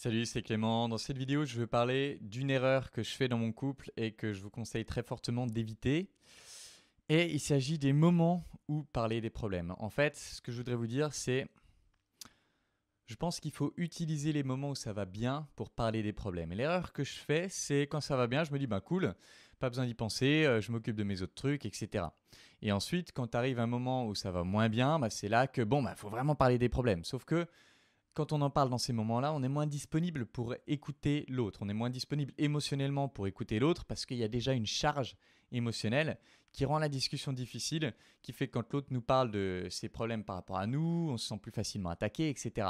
Salut, c'est Clément. Dans cette vidéo, je veux parler d'une erreur que je fais dans mon couple et que je vous conseille très fortement d'éviter. Et il s'agit des moments où parler des problèmes. En fait, ce que je voudrais vous dire, c'est je pense qu'il faut utiliser les moments où ça va bien pour parler des problèmes. Et l'erreur que je fais, c'est quand ça va bien, je me dis bah cool, pas besoin d'y penser, euh, je m'occupe de mes autres trucs, etc. Et ensuite, quand arrive un moment où ça va moins bien, bah, c'est là que bon, il bah, faut vraiment parler des problèmes. Sauf que quand on en parle dans ces moments-là, on est moins disponible pour écouter l'autre, on est moins disponible émotionnellement pour écouter l'autre parce qu'il y a déjà une charge émotionnelle qui rend la discussion difficile, qui fait que quand l'autre nous parle de ses problèmes par rapport à nous, on se sent plus facilement attaqué, etc.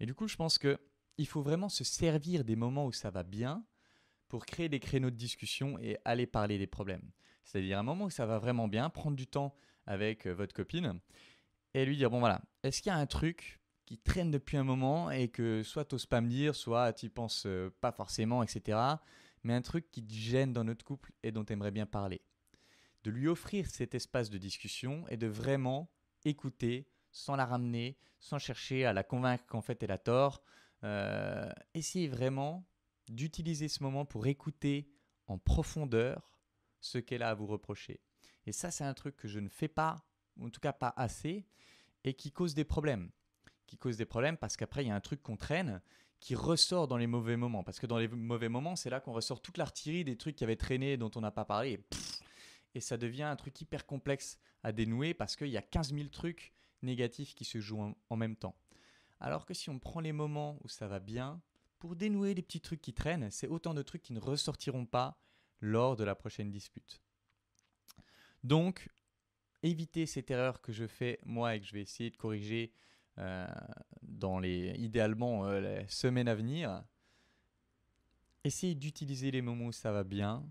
Et du coup, je pense que il faut vraiment se servir des moments où ça va bien pour créer des créneaux de discussion et aller parler des problèmes. C'est-à-dire un moment où ça va vraiment bien, prendre du temps avec euh, votre copine et lui dire bon voilà, est-ce qu'il y a un truc qui traîne depuis un moment et que soit t'oses pas me dire, soit tu penses euh, pas forcément, etc. Mais un truc qui te gêne dans notre couple et dont tu aimerais bien parler. De lui offrir cet espace de discussion et de vraiment écouter sans la ramener, sans chercher à la convaincre qu'en fait elle a tort. Euh, vraiment d'utiliser ce moment pour écouter en profondeur ce qu'elle a à vous reprocher. Et ça, c'est un truc que je ne fais pas, en tout cas pas assez, et qui cause des problèmes qui cause des problèmes parce qu'après, il y a un truc qu'on traîne qui ressort dans les mauvais moments. Parce que dans les mauvais moments, c'est là qu'on ressort toute l'artillerie des trucs qui avaient traîné, dont on n'a pas parlé, et, ça devient un truc hyper complexe à dénouer parce qu'il y a 15 000 trucs négatifs qui se jouent en, même temps. Alors que si on prend les moments où ça va bien, pour dénouer les petits trucs qui traînent, c'est autant de trucs qui ne ressortiront pas lors de la prochaine dispute. Donc, éviter cette erreur que je fais moi et que je vais essayer de corriger euh, dans les, idéalement, euh, les semaines à venir, essayez d'utiliser les moments où ça va bien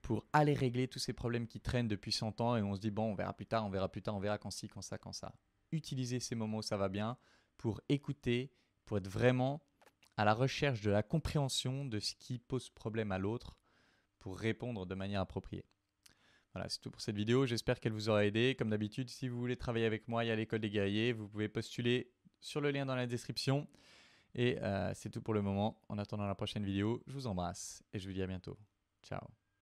pour aller régler tous ces problèmes qui traînent depuis 100 ans et on se dit bon, on verra plus tard, on verra plus tard, on verra quand ci, quand ça, quand ça. Utilisez ces moments où ça va bien pour écouter, pour être vraiment à la recherche de la compréhension de ce qui pose problème à l'autre pour répondre de manière appropriée. Voilà, c'est tout pour cette vidéo. J'espère qu'elle vous aura aidé. Comme d'habitude, si vous voulez travailler avec moi il y a l'école des guerriers, vous pouvez postuler sur le lien dans la description. Et euh, c'est tout pour le moment. En attendant la prochaine vidéo, je vous embrasse et je vous dis à bientôt. Ciao